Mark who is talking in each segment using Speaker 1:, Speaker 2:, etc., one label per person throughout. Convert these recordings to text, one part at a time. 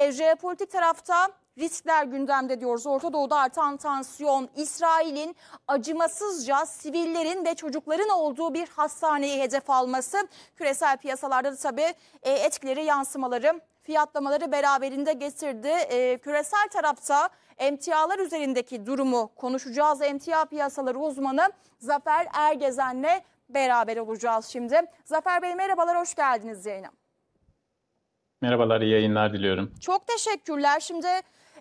Speaker 1: E, jeopolitik tarafta riskler gündemde diyoruz. Orta Doğu'da artan tansiyon, İsrail'in acımasızca sivillerin ve çocukların olduğu bir hastaneyi hedef alması. Küresel piyasalarda da tabii e, etkileri, yansımaları, fiyatlamaları beraberinde getirdi. E, küresel tarafta emtialar üzerindeki durumu konuşacağız. Emtia piyasaları uzmanı Zafer Ergezen'le beraber olacağız şimdi. Zafer Bey merhabalar, hoş geldiniz yayına.
Speaker 2: Merhabalar, iyi yayınlar diliyorum.
Speaker 1: Çok teşekkürler. Şimdi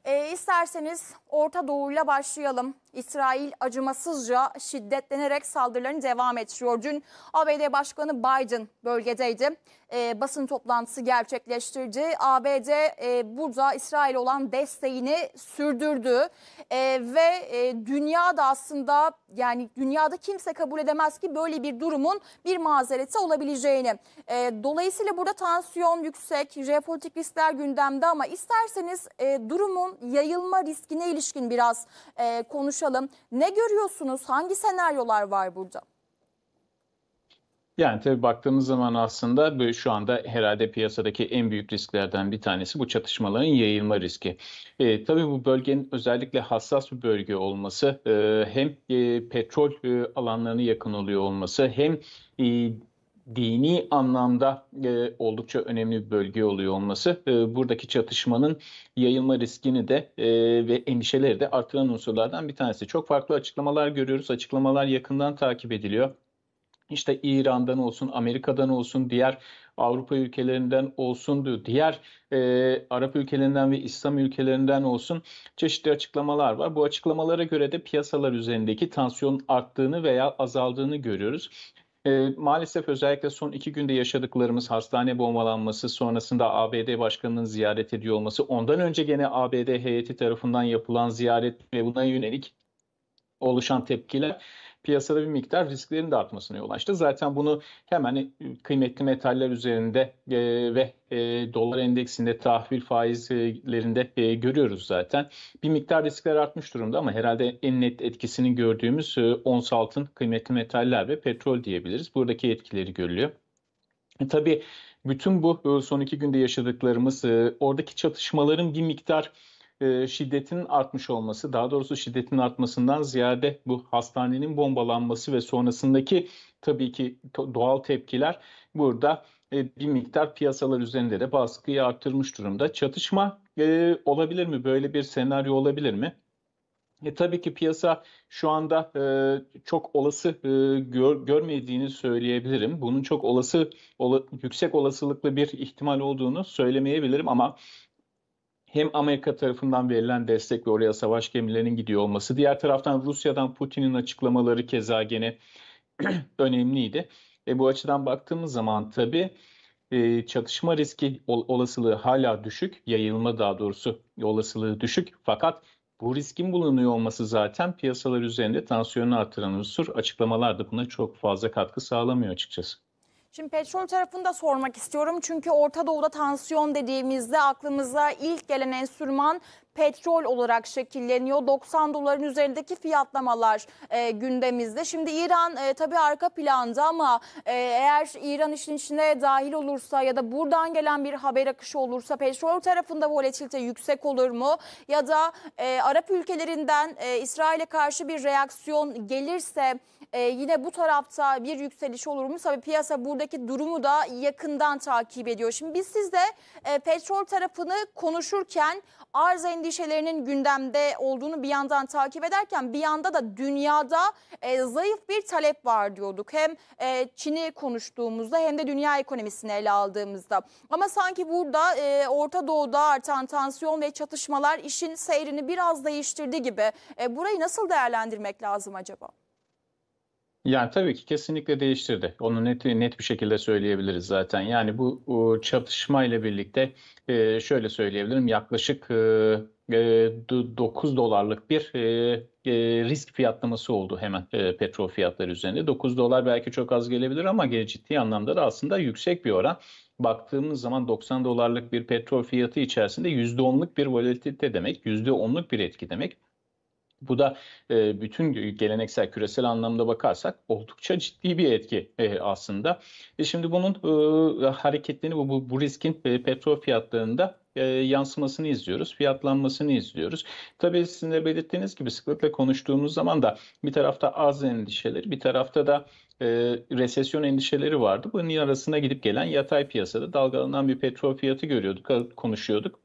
Speaker 1: e, isterseniz Orta Doğu'yla başlayalım. İsrail acımasızca şiddetlenerek saldırılarını devam ettiriyor. Dün ABD Başkanı Biden bölgedeydi. E, basın toplantısı gerçekleştirdi. ABD e, burada İsrail olan desteğini sürdürdü. E, ve e, dünyada aslında yani dünyada kimse kabul edemez ki böyle bir durumun bir mazereti olabileceğini. E, dolayısıyla burada tansiyon yüksek, jeopolitik riskler gündemde ama isterseniz e, durumun yayılma riskine ilişkin biraz e, konuşalım konuşalım. Ne görüyorsunuz? Hangi senaryolar var burada?
Speaker 2: Yani tabii baktığımız zaman aslında şu anda herhalde piyasadaki en büyük risklerden bir tanesi bu çatışmaların yayılma riski. E, tabii bu bölgenin özellikle hassas bir bölge olması e, hem e, petrol e, alanlarına yakın oluyor olması hem e, dini anlamda e, oldukça önemli bir bölge oluyor olması e, buradaki çatışmanın yayılma riskini de e, ve endişeleri de artıran unsurlardan bir tanesi. Çok farklı açıklamalar görüyoruz. Açıklamalar yakından takip ediliyor. İşte İran'dan olsun, Amerika'dan olsun, diğer Avrupa ülkelerinden olsun Diğer e, Arap ülkelerinden ve İslam ülkelerinden olsun çeşitli açıklamalar var. Bu açıklamalara göre de piyasalar üzerindeki tansiyon arttığını veya azaldığını görüyoruz. E, maalesef özellikle son iki günde yaşadıklarımız hastane bombalanması sonrasında ABD başkanının ziyaret ediyor olması, ondan önce gene ABD heyeti tarafından yapılan ziyaret ve buna yönelik oluşan tepkiler piyasada bir miktar risklerin de artmasına yol açtı. Zaten bunu hemen e, kıymetli metaller üzerinde e, ve e, dolar endeksinde tahvil faizlerinde e, görüyoruz zaten. Bir miktar riskler artmış durumda ama herhalde en net etkisini gördüğümüz e, ons altın, kıymetli metaller ve petrol diyebiliriz. Buradaki etkileri görülüyor. E, tabii bütün bu e, son iki günde yaşadıklarımız, e, oradaki çatışmaların bir miktar e, şiddetin artmış olması, daha doğrusu şiddetin artmasından ziyade bu hastanenin bombalanması ve sonrasındaki tabii ki doğal tepkiler burada e, bir miktar piyasalar üzerinde de baskıyı arttırmış durumda. Çatışma e, olabilir mi? Böyle bir senaryo olabilir mi? E, tabii ki piyasa şu anda e, çok olası e, gör, görmediğini söyleyebilirim. Bunun çok olası ola, yüksek olasılıklı bir ihtimal olduğunu söylemeyebilirim ama hem Amerika tarafından verilen destek ve oraya savaş gemilerinin gidiyor olması. Diğer taraftan Rusya'dan Putin'in açıklamaları keza gene önemliydi. E, bu açıdan baktığımız zaman tabii e, çatışma riski ol, olasılığı hala düşük, yayılma daha doğrusu olasılığı düşük. Fakat bu riskin bulunuyor olması zaten piyasalar üzerinde tansiyonu artıran unsur. Açıklamalar da buna çok fazla katkı sağlamıyor açıkçası.
Speaker 1: Şimdi petrol tarafında sormak istiyorum. Çünkü Orta Doğu'da tansiyon dediğimizde aklımıza ilk gelen enstrüman petrol olarak şekilleniyor. 90 doların üzerindeki fiyatlamalar e, gündemimizde. Şimdi İran e, tabii arka planda ama e, eğer İran işin içine dahil olursa ya da buradan gelen bir haber akışı olursa petrol tarafında volatilite yüksek olur mu? Ya da e, Arap ülkelerinden e, İsrail'e karşı bir reaksiyon gelirse e, yine bu tarafta bir yükseliş olur mu? Tabii piyasa buradaki durumu da yakından takip ediyor. Şimdi biz sizde e, petrol tarafını konuşurken arz endişelerinin gündemde olduğunu bir yandan takip ederken bir yanda da dünyada e, zayıf bir talep var diyorduk. Hem e, Çin'i konuştuğumuzda hem de dünya ekonomisini ele aldığımızda. Ama sanki burada e, Orta Doğu'da artan tansiyon ve çatışmalar işin seyrini biraz değiştirdi gibi. E, burayı nasıl değerlendirmek lazım acaba?
Speaker 2: Yani tabii ki kesinlikle değiştirdi. Onu net net bir şekilde söyleyebiliriz zaten. Yani bu çatışma ile birlikte e, şöyle söyleyebilirim yaklaşık e, 9 ee, dolarlık bir e, e, risk fiyatlaması oldu hemen e, petrol fiyatları üzerinde. 9 dolar belki çok az gelebilir ama ciddi anlamda da aslında yüksek bir oran. Baktığımız zaman 90 dolarlık bir petrol fiyatı içerisinde %10'luk bir volatilite demek, %10'luk bir etki demek. Bu da bütün geleneksel küresel anlamda bakarsak oldukça ciddi bir etki aslında. şimdi bunun hareketlerini bu, bu, riskin petrol fiyatlarında e, yansımasını izliyoruz, fiyatlanmasını izliyoruz. Tabii sizin de belirttiğiniz gibi sıklıkla konuştuğumuz zaman da bir tarafta az endişeleri, bir tarafta da e, resesyon endişeleri vardı. Bunun arasına gidip gelen yatay piyasada dalgalanan bir petrol fiyatı görüyorduk, konuşuyorduk.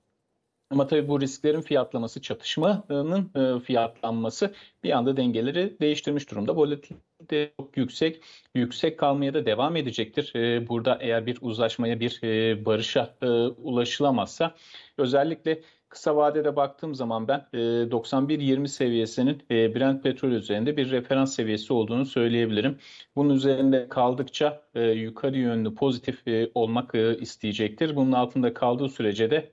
Speaker 2: Ama tabii bu risklerin fiyatlaması, çatışmanın e, fiyatlanması bir anda dengeleri değiştirmiş durumda. Volatilite çok yüksek, yüksek kalmaya da devam edecektir. E, burada eğer bir uzlaşmaya, bir e, barışa ulaşılamazsa özellikle kısa vadede baktığım zaman ben 91.20 seviyesinin Brent petrol üzerinde bir referans seviyesi olduğunu söyleyebilirim. Bunun üzerinde kaldıkça yukarı yönlü pozitif olmak isteyecektir. Bunun altında kaldığı sürece de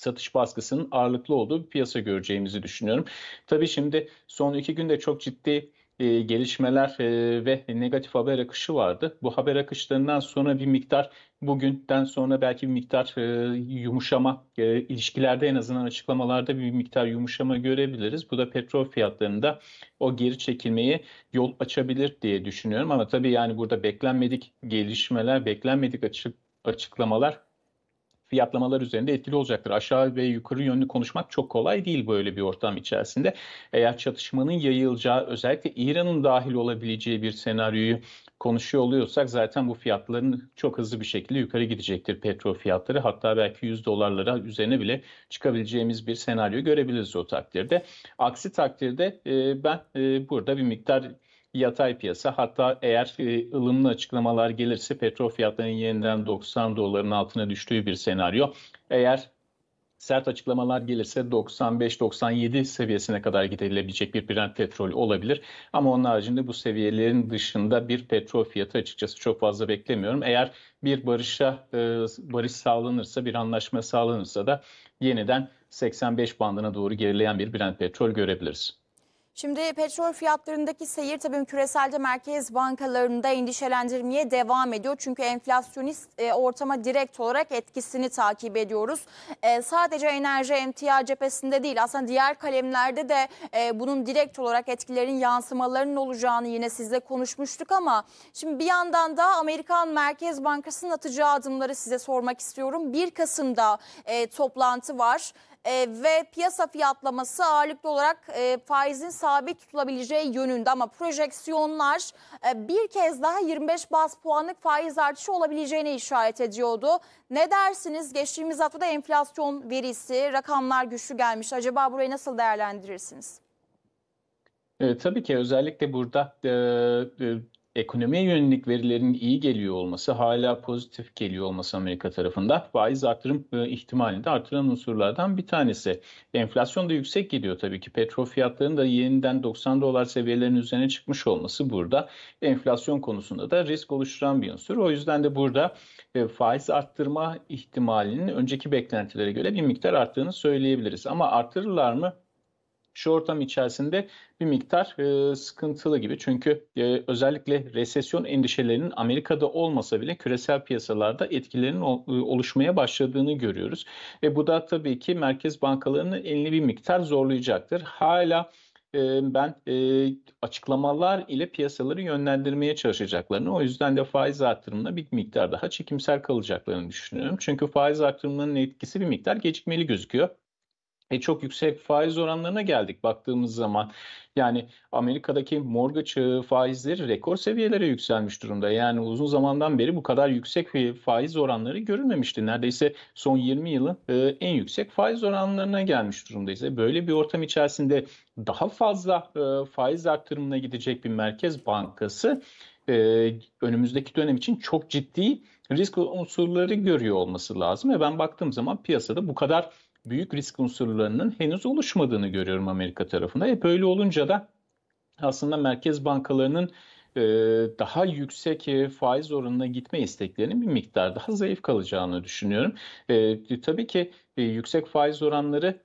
Speaker 2: satış baskısının ağırlıklı olduğu bir piyasa göreceğimizi düşünüyorum. Tabii şimdi son iki günde çok ciddi e, gelişmeler e, ve negatif haber akışı vardı. Bu haber akışlarından sonra bir miktar bugünden sonra belki bir miktar e, yumuşama ilişkilerde en azından açıklamalarda bir miktar yumuşama görebiliriz. Bu da petrol fiyatlarında o geri çekilmeyi yol açabilir diye düşünüyorum ama tabii yani burada beklenmedik gelişmeler, beklenmedik açık açıklamalar fiyatlamalar üzerinde etkili olacaktır. Aşağı ve yukarı yönlü konuşmak çok kolay değil böyle bir ortam içerisinde. Eğer çatışmanın yayılacağı özellikle İran'ın dahil olabileceği bir senaryoyu konuşuyor oluyorsak zaten bu fiyatların çok hızlı bir şekilde yukarı gidecektir petrol fiyatları. Hatta belki 100 dolarlara üzerine bile çıkabileceğimiz bir senaryo görebiliriz o takdirde. Aksi takdirde e, ben e, burada bir miktar yatay piyasa. Hatta eğer e, ılımlı açıklamalar gelirse petrol fiyatlarının yeniden 90 doların altına düştüğü bir senaryo. Eğer sert açıklamalar gelirse 95-97 seviyesine kadar gidilebilecek bir Brent petrol olabilir. Ama onun haricinde bu seviyelerin dışında bir petrol fiyatı açıkçası çok fazla beklemiyorum. Eğer bir barışa e, barış sağlanırsa, bir anlaşma sağlanırsa da yeniden 85 bandına doğru gerileyen bir Brent petrol görebiliriz.
Speaker 1: Şimdi petrol fiyatlarındaki seyir tabii küreselde merkez bankalarında endişelendirmeye devam ediyor. Çünkü enflasyonist e, ortama direkt olarak etkisini takip ediyoruz. E, sadece enerji emtia cephesinde değil aslında diğer kalemlerde de e, bunun direkt olarak etkilerin yansımalarının olacağını yine sizle konuşmuştuk ama şimdi bir yandan da Amerikan Merkez Bankası'nın atacağı adımları size sormak istiyorum. 1 Kasım'da e, toplantı var e, ve piyasa fiyatlaması ağırlıklı olarak e, faizin sabit tutulabileceği yönünde ama projeksiyonlar e, bir kez daha 25 bas puanlık faiz artışı olabileceğini işaret ediyordu. Ne dersiniz? Geçtiğimiz haftada enflasyon verisi, rakamlar güçlü gelmiş. Acaba burayı nasıl değerlendirirsiniz?
Speaker 2: E, tabii ki özellikle burada e, e, ekonomiye yönelik verilerin iyi geliyor olması, hala pozitif geliyor olması Amerika tarafında faiz artırım e, ihtimalinde de artıran unsurlardan bir tanesi. Enflasyon da yüksek gidiyor tabii ki. Petrol fiyatlarının da yeniden 90 dolar seviyelerinin üzerine çıkmış olması burada enflasyon konusunda da risk oluşturan bir unsur. O yüzden de burada e, faiz arttırma ihtimalinin önceki beklentilere göre bir miktar arttığını söyleyebiliriz. Ama artırırlar mı? şu ortam içerisinde bir miktar e, sıkıntılı gibi. Çünkü e, özellikle resesyon endişelerinin Amerika'da olmasa bile küresel piyasalarda etkilerinin e, oluşmaya başladığını görüyoruz. Ve bu da tabii ki merkez bankalarını elini bir miktar zorlayacaktır. Hala e, ben e, açıklamalar ile piyasaları yönlendirmeye çalışacaklarını o yüzden de faiz artırımına bir miktar daha çekimsel kalacaklarını düşünüyorum. Çünkü faiz artırımının etkisi bir miktar gecikmeli gözüküyor e, çok yüksek faiz oranlarına geldik baktığımız zaman. Yani Amerika'daki mortgage e, faizleri rekor seviyelere yükselmiş durumda. Yani uzun zamandan beri bu kadar yüksek bir faiz oranları görülmemişti. Neredeyse son 20 yılın e, en yüksek faiz oranlarına gelmiş durumdayız. Böyle bir ortam içerisinde daha fazla e, faiz arttırımına gidecek bir merkez bankası önümüzdeki dönem için çok ciddi risk unsurları görüyor olması lazım. Ve ben baktığım zaman piyasada bu kadar büyük risk unsurlarının henüz oluşmadığını görüyorum Amerika tarafında. Hep öyle olunca da aslında merkez bankalarının e, daha yüksek e, faiz oranına gitme isteklerinin bir miktar daha zayıf kalacağını düşünüyorum. E, tabii ki yüksek faiz oranları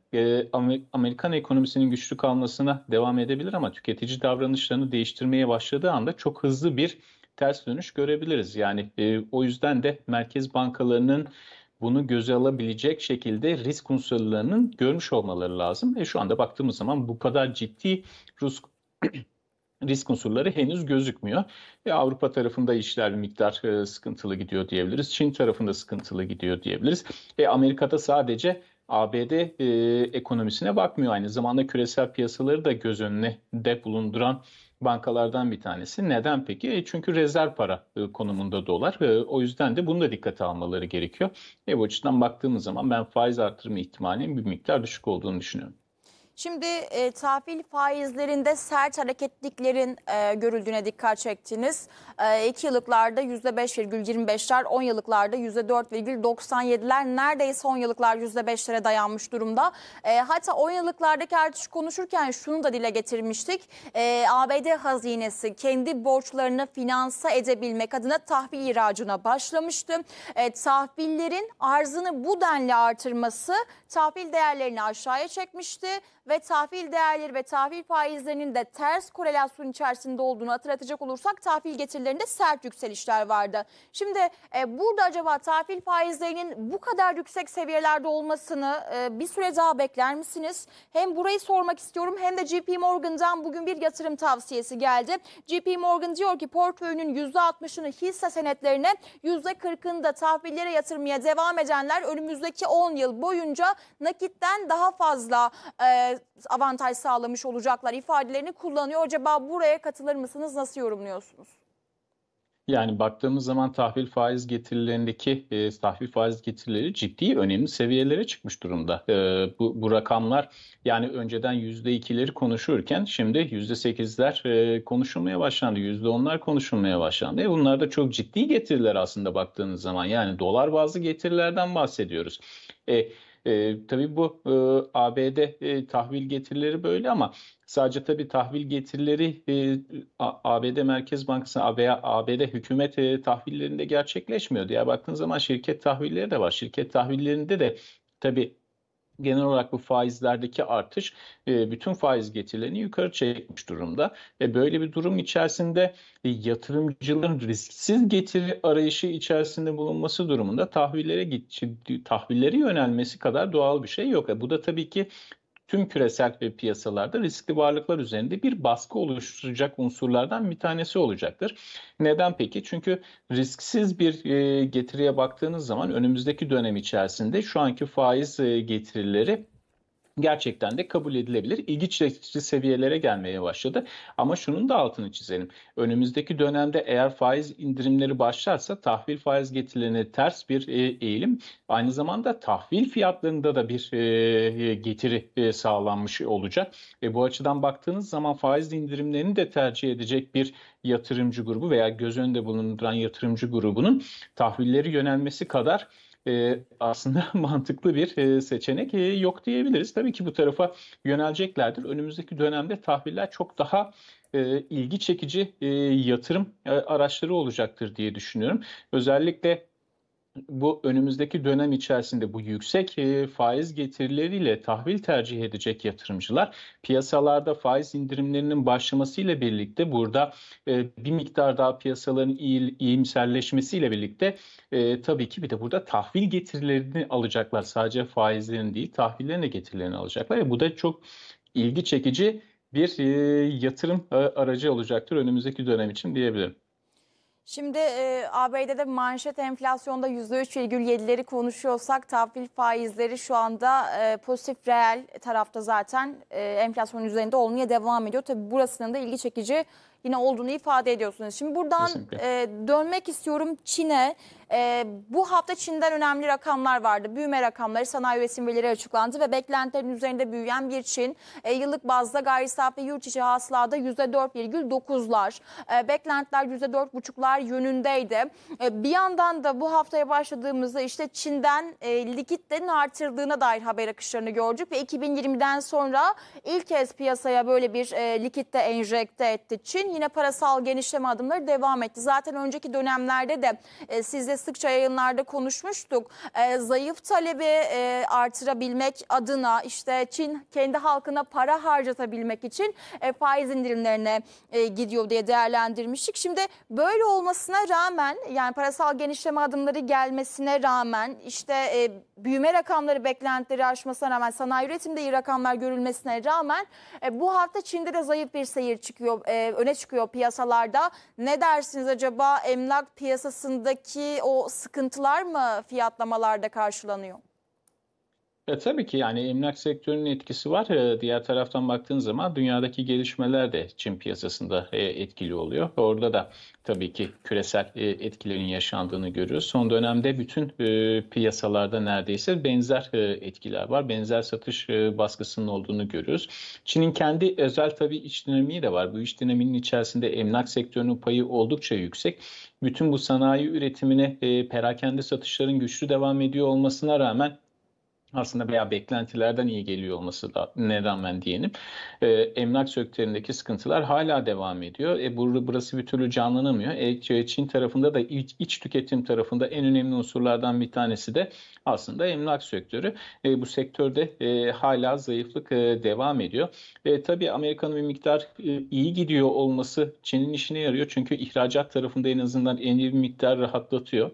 Speaker 2: Amerikan ekonomisinin güçlü kalmasına devam edebilir ama tüketici davranışlarını değiştirmeye başladığı anda çok hızlı bir ters dönüş görebiliriz. Yani o yüzden de merkez bankalarının bunu göze alabilecek şekilde risk unsurlarının görmüş olmaları lazım. E şu anda baktığımız zaman bu kadar ciddi Rus risk unsurları henüz gözükmüyor. E, Avrupa tarafında işler bir miktar e, sıkıntılı gidiyor diyebiliriz. Çin tarafında sıkıntılı gidiyor diyebiliriz. E, Amerika'da sadece ABD e, ekonomisine bakmıyor. Aynı zamanda küresel piyasaları da göz önüne de bulunduran bankalardan bir tanesi. Neden peki? E çünkü rezerv para e, konumunda dolar. E, o yüzden de bunu da dikkate almaları gerekiyor. E bu açıdan baktığımız zaman ben faiz artırma ihtimalinin bir miktar düşük olduğunu düşünüyorum.
Speaker 1: Şimdi e, tahvil faizlerinde sert hareketliklerin e, görüldüğüne dikkat çektiniz. 2 e, yıllıklarda %5,25'ler, 10 yıllıklarda %4,97'ler neredeyse 10 yıllıklar %5'lere dayanmış durumda. E, hatta 10 yıllıklardaki artış konuşurken şunu da dile getirmiştik. E, ABD hazinesi kendi borçlarını finanse edebilmek adına tahvil ihracına başlamıştı. E, tahvillerin arzını bu denli artırması tahvil değerlerini aşağıya çekmişti ve tahvil değerleri ve tahvil faizlerinin de ters korelasyon içerisinde olduğunu hatırlatacak olursak tahvil getirilerinde sert yükselişler vardı. Şimdi e, burada acaba tahvil faizlerinin bu kadar yüksek seviyelerde olmasını e, bir süre daha bekler misiniz? Hem burayı sormak istiyorum hem de JP Morgan'dan bugün bir yatırım tavsiyesi geldi. JP Morgan diyor ki portföyünün %60'ını hisse senetlerine %40'ını da tahvillere yatırmaya devam edenler önümüzdeki 10 yıl boyunca nakitten daha fazla e, avantaj sağlamış olacaklar ifadelerini kullanıyor. Acaba buraya katılır mısınız? Nasıl yorumluyorsunuz?
Speaker 2: Yani baktığımız zaman tahvil faiz getirilerindeki e, tahvil faiz getirileri ciddi önemli seviyelere çıkmış durumda. E, bu, bu rakamlar yani önceden %2'leri konuşurken şimdi %8'ler e, konuşulmaya başlandı. %10'lar konuşulmaya başlandı. E, bunlar da çok ciddi getiriler aslında baktığınız zaman. Yani dolar bazlı getirilerden bahsediyoruz. E, e, tabii bu e, ABD e, tahvil getirileri böyle ama sadece tabii tahvil getirileri e, ABD Merkez Bankası veya ABD hükümet e, tahvillerinde gerçekleşmiyor. Diğer baktığın zaman şirket tahvilleri de var. Şirket tahvillerinde de tabii genel olarak bu faizlerdeki artış e, bütün faiz getirilerini yukarı çekmiş durumda. Ve böyle bir durum içerisinde e, yatırımcıların risksiz getiri arayışı içerisinde bulunması durumunda tahvillere git tahvillere yönelmesi kadar doğal bir şey yok. E, bu da tabii ki tüm küresel ve piyasalarda riskli varlıklar üzerinde bir baskı oluşturacak unsurlardan bir tanesi olacaktır. Neden peki? Çünkü risksiz bir e, getiriye baktığınız zaman önümüzdeki dönem içerisinde şu anki faiz e, getirileri gerçekten de kabul edilebilir. İlgi çekici seviyelere gelmeye başladı. Ama şunun da altını çizelim. Önümüzdeki dönemde eğer faiz indirimleri başlarsa tahvil faiz getirilerine ters bir e, eğilim. Aynı zamanda tahvil fiyatlarında da bir e, e, getiri sağlanmış olacak. E bu açıdan baktığınız zaman faiz indirimlerini de tercih edecek bir yatırımcı grubu veya göz önünde bulunduran yatırımcı grubunun tahvilleri yönelmesi kadar e, aslında mantıklı bir e, seçenek e, yok diyebiliriz. Tabii ki bu tarafa yöneleceklerdir. Önümüzdeki dönemde tahviller çok daha e, ilgi çekici e, yatırım e, araçları olacaktır diye düşünüyorum. Özellikle bu önümüzdeki dönem içerisinde bu yüksek e, faiz getirileriyle tahvil tercih edecek yatırımcılar piyasalarda faiz indirimlerinin başlamasıyla birlikte burada e, bir miktar daha piyasaların iyimserleşmesiyle birlikte e, tabii ki bir de burada tahvil getirilerini alacaklar. Sadece faizlerini değil tahvillerine getirilerini alacaklar. E, bu da çok ilgi çekici bir yatırım aracı olacaktır önümüzdeki dönem için diyebilirim.
Speaker 1: Şimdi e, ABD'de manşet enflasyonda %3,7'leri konuşuyorsak tahvil faizleri şu anda e, pozitif reel tarafta zaten e, enflasyonun üzerinde olmaya devam ediyor. Tabi burasının da ilgi çekici yine olduğunu ifade ediyorsunuz. Şimdi buradan e, dönmek istiyorum Çin'e. E, bu hafta Çin'den önemli rakamlar vardı. Büyüme rakamları, sanayi üretim verileri açıklandı ve beklentilerin üzerinde büyüyen bir Çin. E, yıllık bazda gayri safi yurt içi hasılada %4,9'lar. E, beklentiler %4,5'lar yönündeydi. E, bir yandan da bu haftaya başladığımızda işte Çin'den e, likitlerin artırdığına dair haber akışlarını gördük ve 2020'den sonra ilk kez piyasaya böyle bir e, likitte enjekte etti Çin yine parasal genişleme adımları devam etti. Zaten önceki dönemlerde de e, sizle sıkça yayınlarda konuşmuştuk. E, zayıf talebi e, artırabilmek adına işte Çin kendi halkına para harcatabilmek için e, faiz indirimlerine e, gidiyor diye değerlendirmiştik. Şimdi böyle olmasına rağmen yani parasal genişleme adımları gelmesine rağmen işte e, büyüme rakamları beklentileri aşmasına rağmen sanayi üretimde iyi rakamlar görülmesine rağmen e, bu hafta Çin'de de zayıf bir seyir çıkıyor. E, öne çıkıyor piyasalarda. Ne dersiniz acaba emlak piyasasındaki o sıkıntılar mı fiyatlamalarda karşılanıyor?
Speaker 2: E, tabii ki yani emlak sektörünün etkisi var. E, diğer taraftan baktığın zaman dünyadaki gelişmeler de Çin piyasasında e, etkili oluyor. Orada da tabii ki küresel e, etkilerin yaşandığını görüyoruz. Son dönemde bütün e, piyasalarda neredeyse benzer e, etkiler var. Benzer satış e, baskısının olduğunu görüyoruz. Çin'in kendi özel tabii iç dinamiği de var. Bu iç dinaminin içerisinde emlak sektörünün payı oldukça yüksek. Bütün bu sanayi üretimine e, perakende satışların güçlü devam ediyor olmasına rağmen aslında veya beklentilerden iyi geliyor olması da ne rağmen diyelim. E, emlak sektöründeki sıkıntılar hala devam ediyor. E, bur burası bir türlü canlanamıyor. E, Çin tarafında da iç, iç tüketim tarafında en önemli unsurlardan bir tanesi de aslında emlak sektörü. E, bu sektörde e, hala zayıflık e, devam ediyor. E, tabii Amerika'nın bir miktar e, iyi gidiyor olması Çin'in işine yarıyor. Çünkü ihracat tarafında en azından en iyi bir miktar rahatlatıyor.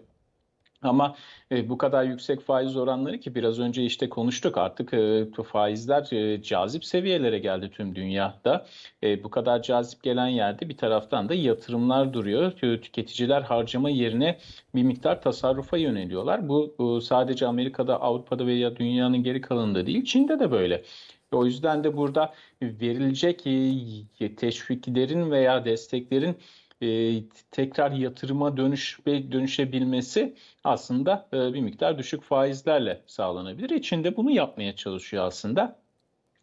Speaker 2: Ama e, bu kadar yüksek faiz oranları ki biraz önce işte konuştuk artık e, faizler e, cazip seviyelere geldi tüm dünyada. E, bu kadar cazip gelen yerde bir taraftan da yatırımlar duruyor. Tüketiciler harcama yerine bir miktar tasarrufa yöneliyorlar. Bu, bu sadece Amerika'da, Avrupa'da veya dünyanın geri kalanında değil, Çin'de de böyle. O yüzden de burada verilecek e, teşviklerin veya desteklerin e, tekrar yatırıma dönüş dönüşebilmesi aslında e, bir miktar düşük faizlerle sağlanabilir. İçinde e, bunu yapmaya çalışıyor aslında.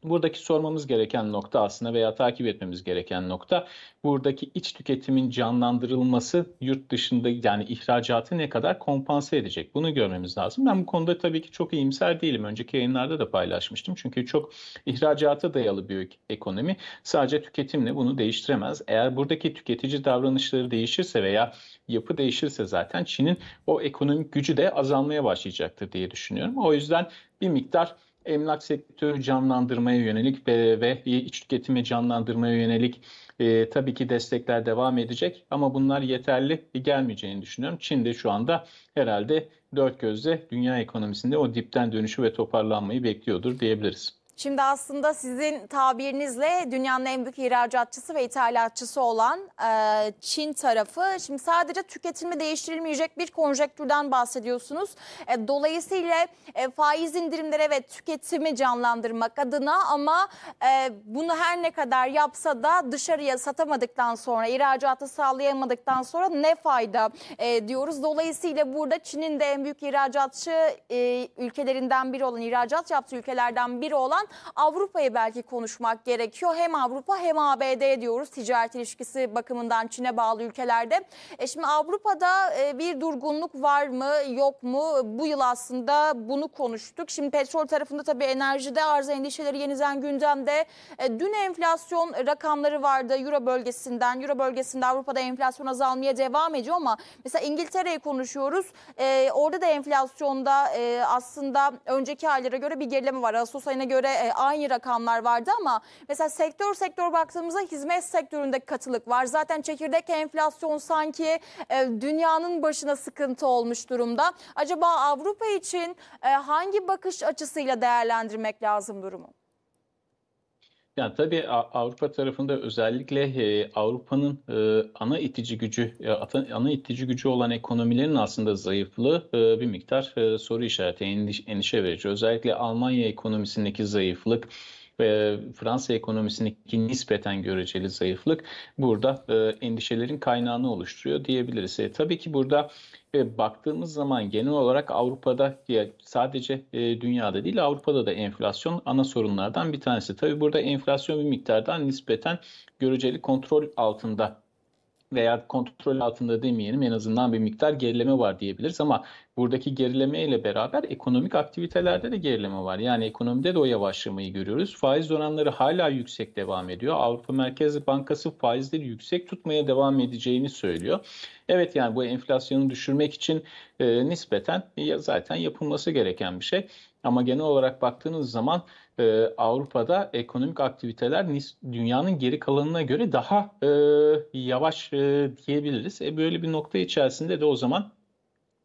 Speaker 2: Buradaki sormamız gereken nokta aslında veya takip etmemiz gereken nokta buradaki iç tüketimin canlandırılması yurt dışında yani ihracatı ne kadar kompanse edecek bunu görmemiz lazım. Ben bu konuda tabii ki çok iyimser değilim. Önceki yayınlarda da paylaşmıştım. Çünkü çok ihracata dayalı bir ekonomi sadece tüketimle bunu değiştiremez. Eğer buradaki tüketici davranışları değişirse veya yapı değişirse zaten Çin'in o ekonomik gücü de azalmaya başlayacaktır diye düşünüyorum. O yüzden bir miktar emlak sektörü canlandırmaya yönelik ve, ve iç tüketimi canlandırmaya yönelik e, tabii ki destekler devam edecek ama bunlar yeterli gelmeyeceğini düşünüyorum. Çin de şu anda herhalde dört gözle dünya ekonomisinde o dipten dönüşü ve toparlanmayı bekliyordur diyebiliriz.
Speaker 1: Şimdi aslında sizin tabirinizle dünyanın en büyük ihracatçısı ve ithalatçısı olan e, Çin tarafı şimdi sadece tüketimi değiştirilmeyecek bir konjektürden bahsediyorsunuz. E, dolayısıyla e, faiz indirimleri ve tüketimi canlandırmak adına ama e, bunu her ne kadar yapsa da dışarıya satamadıktan sonra ihracatı sağlayamadıktan sonra ne fayda e, diyoruz. Dolayısıyla burada Çin'in de en büyük ihracatçı e, ülkelerinden biri olan ihracat yaptığı ülkelerden biri olan Avrupa'yı belki konuşmak gerekiyor. Hem Avrupa hem ABD diyoruz ticaret ilişkisi bakımından Çin'e bağlı ülkelerde. E şimdi Avrupa'da e, bir durgunluk var mı yok mu? Bu yıl aslında bunu konuştuk. Şimdi petrol tarafında tabii enerjide arz endişeleri yeniden gündemde. E, dün enflasyon rakamları vardı Euro bölgesinden. Euro bölgesinde Avrupa'da enflasyon azalmaya devam ediyor ama mesela İngiltere'yi konuşuyoruz. E, orada da enflasyonda aslında önceki aylara göre bir gerileme var. Ağustos ayına göre e, aynı rakamlar vardı ama mesela sektör sektör baktığımızda hizmet sektöründe katılık var. Zaten çekirdek enflasyon sanki e, dünyanın başına sıkıntı olmuş durumda. Acaba Avrupa için e, hangi bakış açısıyla değerlendirmek lazım durumu?
Speaker 2: Yani tabii Avrupa tarafında özellikle e, Avrupa'nın e, ana itici gücü, e, ana itici gücü olan ekonomilerin aslında zayıflığı bir miktar soru işareti, endişe verici. Özellikle Almanya ekonomisindeki zayıflık, ve ee, Fransa ekonomisindeki nispeten göreceli zayıflık burada e, endişelerin kaynağını oluşturuyor diyebiliriz. E, tabii ki burada e, baktığımız zaman genel olarak Avrupa'da sadece e, dünyada değil Avrupa'da da enflasyon ana sorunlardan bir tanesi. Tabii burada enflasyon bir miktardan nispeten göreceli kontrol altında veya kontrol altında demeyelim en azından bir miktar gerileme var diyebiliriz ama buradaki gerileme ile beraber ekonomik aktivitelerde de gerileme var. Yani ekonomide de o yavaşlamayı görüyoruz. Faiz oranları hala yüksek devam ediyor. Avrupa Merkez Bankası faizleri yüksek tutmaya devam edeceğini söylüyor. Evet yani bu enflasyonu düşürmek için e, nispeten e, zaten yapılması gereken bir şey. Ama genel olarak baktığınız zaman e, Avrupa'da ekonomik aktiviteler dünyanın geri kalanına göre daha e, yavaş e, diyebiliriz. E, böyle bir nokta içerisinde de o zaman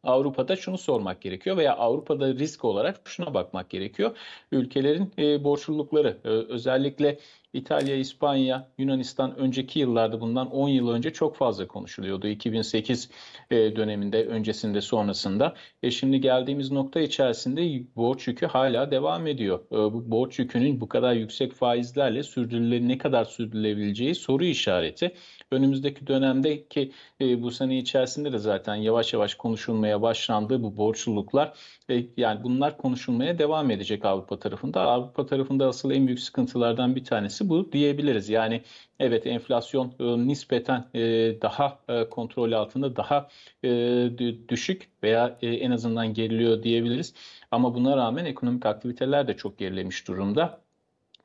Speaker 2: Avrupa'da şunu sormak gerekiyor veya Avrupa'da risk olarak şuna bakmak gerekiyor. Ülkelerin e, borçlulukları e, özellikle İtalya, İspanya, Yunanistan önceki yıllarda bundan 10 yıl önce çok fazla konuşuluyordu. 2008 e, döneminde, öncesinde, sonrasında. E şimdi geldiğimiz nokta içerisinde borç yükü hala devam ediyor. E, bu borç yükünün bu kadar yüksek faizlerle sürdürüle, ne kadar sürdürülebileceği soru işareti. Önümüzdeki dönemdeki e, bu sene içerisinde de zaten yavaş yavaş konuşulmaya başlandığı bu borçluluklar yani bunlar konuşulmaya devam edecek Avrupa tarafında. Avrupa tarafında asıl en büyük sıkıntılardan bir tanesi bu diyebiliriz. Yani evet enflasyon e, nispeten e, daha e, kontrol altında, daha e, düşük veya e, en azından geriliyor diyebiliriz. Ama buna rağmen ekonomik aktiviteler de çok gerilemiş durumda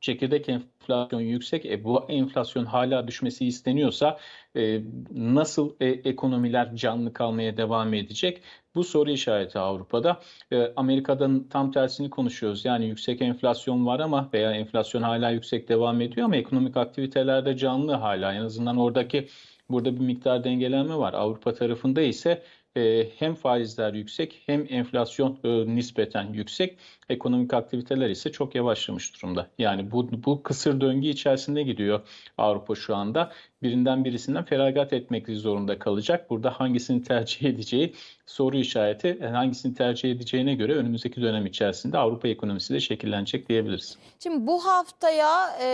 Speaker 2: çekirdek enflasyon yüksek. E, bu enflasyon hala düşmesi isteniyorsa e, nasıl e, ekonomiler canlı kalmaya devam edecek? Bu soru işareti Avrupa'da. Ee, Amerika'dan tam tersini konuşuyoruz. Yani yüksek enflasyon var ama veya enflasyon hala yüksek devam ediyor ama ekonomik aktivitelerde canlı hala. En azından oradaki Burada bir miktar dengelenme var. Avrupa tarafında ise e, hem faizler yüksek hem enflasyon e, nispeten yüksek. Ekonomik aktiviteler ise çok yavaşlamış durumda. Yani bu, bu kısır döngü içerisinde gidiyor Avrupa şu anda. Birinden birisinden feragat etmek zorunda kalacak. Burada hangisini tercih edeceği soru işareti. Hangisini tercih edeceğine göre önümüzdeki dönem içerisinde Avrupa ekonomisi de şekillenecek diyebiliriz.
Speaker 1: Şimdi bu haftaya e,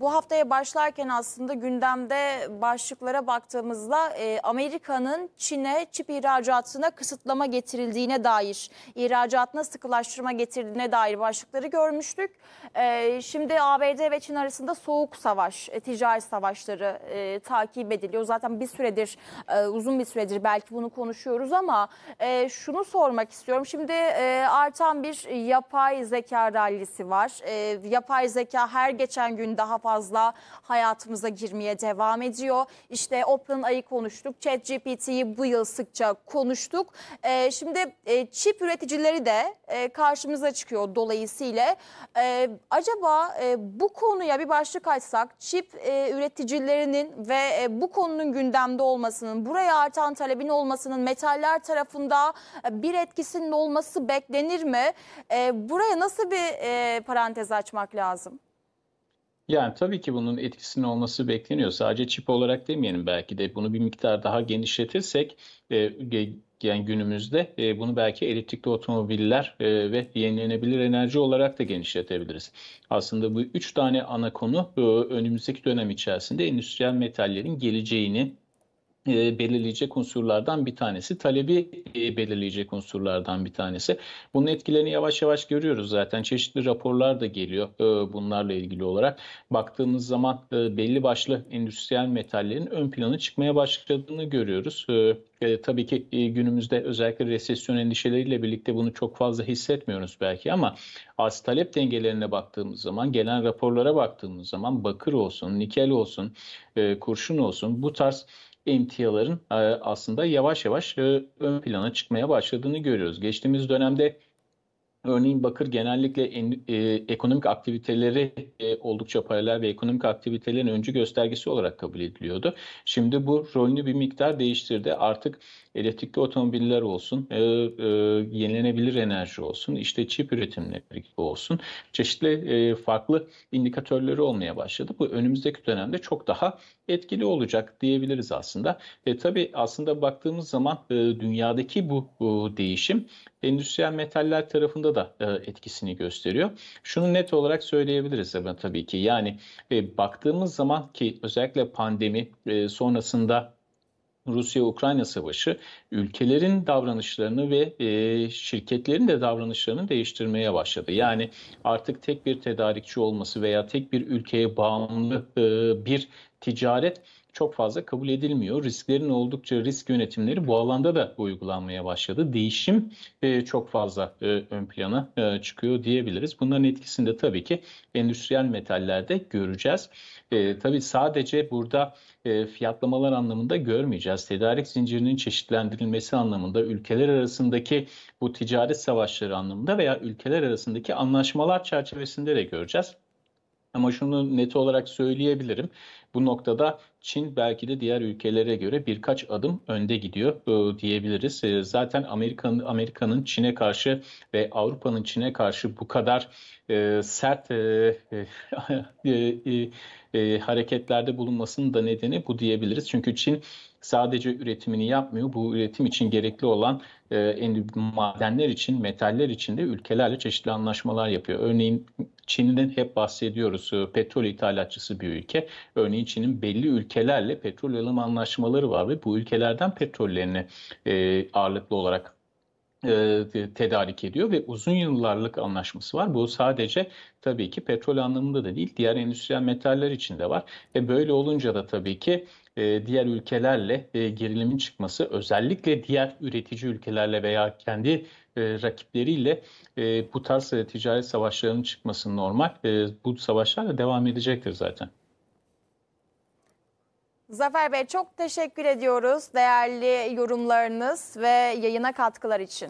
Speaker 1: bu haftaya başlarken aslında gündemde başlıklara baktığımızda e, Amerika'nın Çin'e çip ihracatına kısıtlama getirildiğine dair, ihracatına sıkılaştırma getirdiğine dair başlıkları görmüştük. E, şimdi ABD ve Çin arasında soğuk savaş, e, ticari savaşları e, takip ediliyor. Zaten bir süredir, e, uzun bir süredir belki bunu konuşuyoruz ama e, şunu sormak istiyorum. Şimdi e, artan bir yapay zeka rallisi var. E, yapay zeka her geçen gün daha fazla fazla hayatımıza girmeye devam ediyor. İşte Oprah'ın konuştuk, ChatGPT'yi bu yıl sıkça konuştuk. E, şimdi e, çip üreticileri de e, karşımıza çıkıyor dolayısıyla. E, acaba e, bu konuya bir başlık açsak çip e, üreticilerinin ve e, bu konunun gündemde olmasının, buraya artan talebin olmasının metaller tarafında e, bir etkisinin olması beklenir mi? E, buraya nasıl bir e, parantez açmak lazım?
Speaker 2: Yani tabii ki bunun etkisinin olması bekleniyor. Sadece çip olarak demeyelim belki de bunu bir miktar daha genişletirsek e, yani günümüzde e, bunu belki elektrikli otomobiller e, ve yenilenebilir enerji olarak da genişletebiliriz. Aslında bu üç tane ana konu e, önümüzdeki dönem içerisinde endüstriyel metallerin geleceğini e, belirleyecek unsurlardan bir tanesi. Talebi e, belirleyecek unsurlardan bir tanesi. Bunun etkilerini yavaş yavaş görüyoruz zaten. Çeşitli raporlar da geliyor e, bunlarla ilgili olarak. Baktığımız zaman belli başlı endüstriyel metallerin ön plana çıkmaya başladığını görüyoruz. tabii ki günümüzde özellikle resesyon endişeleriyle birlikte bunu çok fazla hissetmiyoruz belki ama az talep dengelerine baktığımız zaman, gelen raporlara baktığımız zaman bakır olsun, nikel olsun, kurşun olsun bu tarz emtiaların aslında yavaş yavaş ön plana çıkmaya başladığını görüyoruz. Geçtiğimiz dönemde Örneğin bakır genellikle en, e, ekonomik aktiviteleri e, oldukça paralel ve ekonomik aktivitelerin öncü göstergesi olarak kabul ediliyordu. Şimdi bu rolünü bir miktar değiştirdi. Artık elektrikli otomobiller olsun, e, e, yenilenebilir enerji olsun, işte çip üretimleri gibi olsun, çeşitli e, farklı indikatörleri olmaya başladı. Bu önümüzdeki dönemde çok daha etkili olacak diyebiliriz aslında. E, tabii aslında baktığımız zaman e, dünyadaki bu, bu değişim endüstriyel metaller tarafında da e, etkisini gösteriyor. Şunu net olarak söyleyebiliriz tabii ki. Yani e, baktığımız zaman ki özellikle pandemi e, sonrasında Rusya-Ukrayna savaşı ülkelerin davranışlarını ve e, şirketlerin de davranışlarını değiştirmeye başladı. Yani artık tek bir tedarikçi olması veya tek bir ülkeye bağımlı e, bir ticaret çok fazla kabul edilmiyor. Risklerin oldukça risk yönetimleri bu alanda da uygulanmaya başladı. Değişim e, çok fazla e, ön plana e, çıkıyor diyebiliriz. Bunların etkisini de tabii ki endüstriyel metallerde göreceğiz. E, tabii sadece burada e, fiyatlamalar anlamında görmeyeceğiz. Tedarik zincirinin çeşitlendirilmesi anlamında, ülkeler arasındaki bu ticaret savaşları anlamında veya ülkeler arasındaki anlaşmalar çerçevesinde de göreceğiz. Ama şunu net olarak söyleyebilirim. Bu noktada Çin belki de diğer ülkelere göre birkaç adım önde gidiyor e, diyebiliriz. E, zaten Amerika'nın Amerika'nın Çin'e karşı ve Avrupa'nın Çin'e karşı bu kadar e, sert hareketlerde bulunmasının da nedeni bu diyebiliriz. Çünkü Çin sadece üretimini yapmıyor. Bu üretim için gerekli olan madenler için, metaller için de ülkelerle çeşitli anlaşmalar yapıyor. Örneğin Çin'den hep bahsediyoruz. Ee, petrol ithalatçısı bir ülke. Örneğin Çin'in belli ülkelerle petrol alım anlaşmaları var ve bu ülkelerden petrollerini e, ağırlıklı olarak e, tedarik ediyor ve uzun yıllarlık anlaşması var. Bu sadece tabii ki petrol anlamında da değil, diğer endüstriyel metaller için de var. E böyle olunca da tabii ki e, diğer ülkelerle e, gerilimin çıkması özellikle diğer üretici ülkelerle veya kendi e, rakipleriyle e, bu tarz e, ticaret savaşlarının çıkması normal. E, bu savaşlar da devam edecektir zaten.
Speaker 1: Zafer Bey çok teşekkür ediyoruz değerli yorumlarınız ve yayına katkılar için.